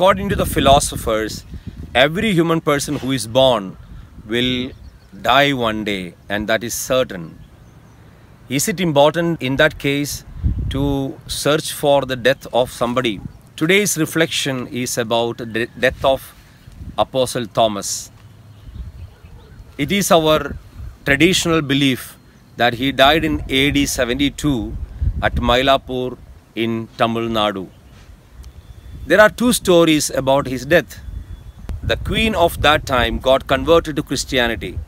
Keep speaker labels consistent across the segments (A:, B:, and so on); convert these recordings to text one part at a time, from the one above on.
A: according to the philosophers, every human person who is born will die one day and that is certain. Is it important in that case to search for the death of somebody? Today's reflection is about the death of Apostle Thomas. It is our traditional belief that he died in AD 72 at Mailapur in Tamil Nadu. There are two stories about his death. The queen of that time got converted to Christianity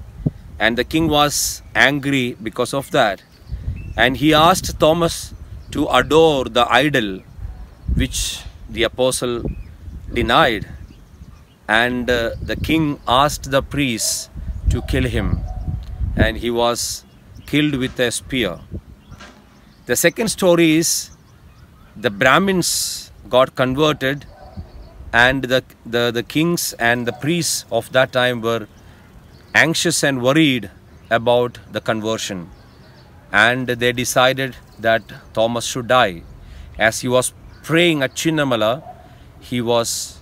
A: and the king was angry because of that. And he asked Thomas to adore the idol which the apostle denied. And uh, the king asked the priests to kill him and he was killed with a spear. The second story is the Brahmins got converted and the, the, the kings and the priests of that time were anxious and worried about the conversion and they decided that Thomas should die. As he was praying at Chinnamala, he was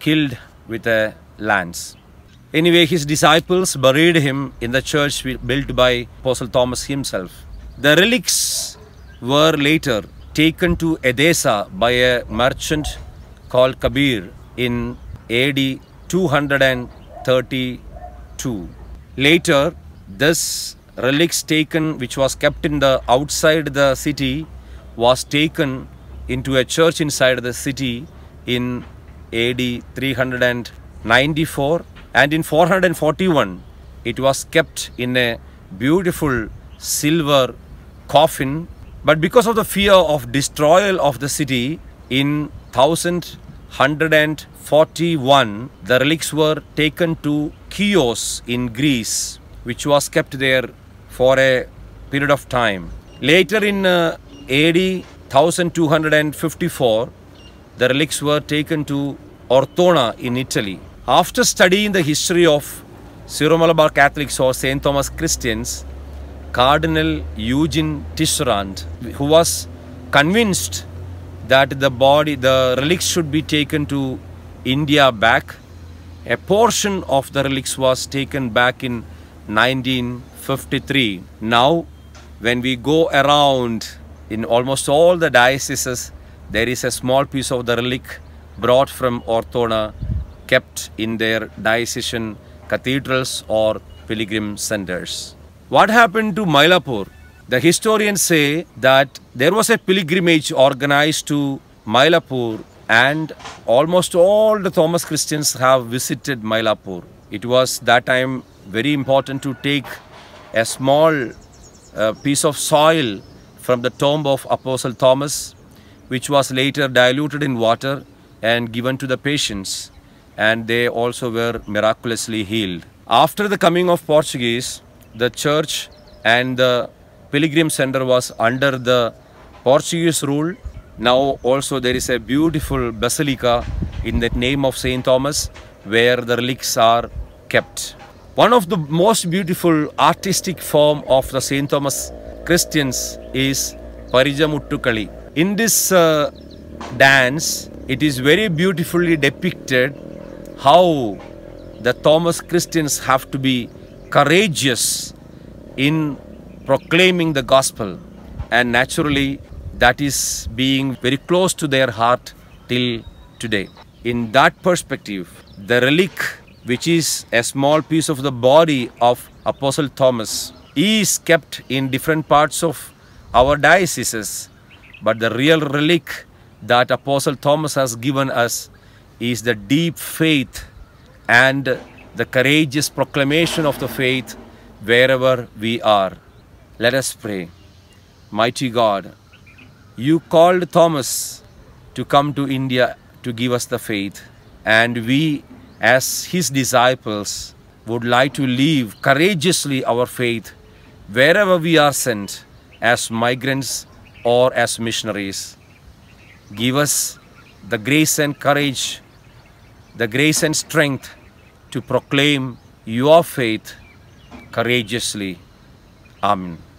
A: killed with a lance. Anyway, his disciples buried him in the church built by Apostle Thomas himself. The relics were later taken to Edessa by a merchant called Kabir in AD 232. Later, this relics taken which was kept in the outside the city was taken into a church inside the city in AD 394 and in 441 it was kept in a beautiful silver coffin but because of the fear of destroyal of the city in 1141, the relics were taken to Chios in Greece, which was kept there for a period of time. Later in uh, AD 1254, the relics were taken to Ortona in Italy. After studying the history of Syro-Malabar Catholics or St. Thomas Christians, Cardinal Eugene Tisserand, who was convinced that the body, the relics should be taken to India back. A portion of the relics was taken back in 1953. Now, when we go around in almost all the dioceses, there is a small piece of the relic brought from Ortona kept in their diocesan cathedrals or pilgrim centers. What happened to Mylapore? The historians say that there was a pilgrimage organized to Mylapore and almost all the Thomas Christians have visited Mylapore. It was that time very important to take a small uh, piece of soil from the tomb of Apostle Thomas, which was later diluted in water and given to the patients and they also were miraculously healed. After the coming of Portuguese, the church and the pilgrim center was under the Portuguese rule. Now also there is a beautiful basilica in the name of St. Thomas where the relics are kept. One of the most beautiful artistic form of the St. Thomas Christians is Parijamuttukali. In this uh, dance, it is very beautifully depicted how the Thomas Christians have to be courageous in proclaiming the gospel and naturally that is being very close to their heart till today. In that perspective, the relic which is a small piece of the body of Apostle Thomas is kept in different parts of our dioceses but the real relic that Apostle Thomas has given us is the deep faith and the courageous proclamation of the faith wherever we are. Let us pray. Mighty God, you called Thomas to come to India to give us the faith, and we, as his disciples, would like to leave courageously our faith wherever we are sent as migrants or as missionaries. Give us the grace and courage, the grace and strength to proclaim your faith courageously. Amen.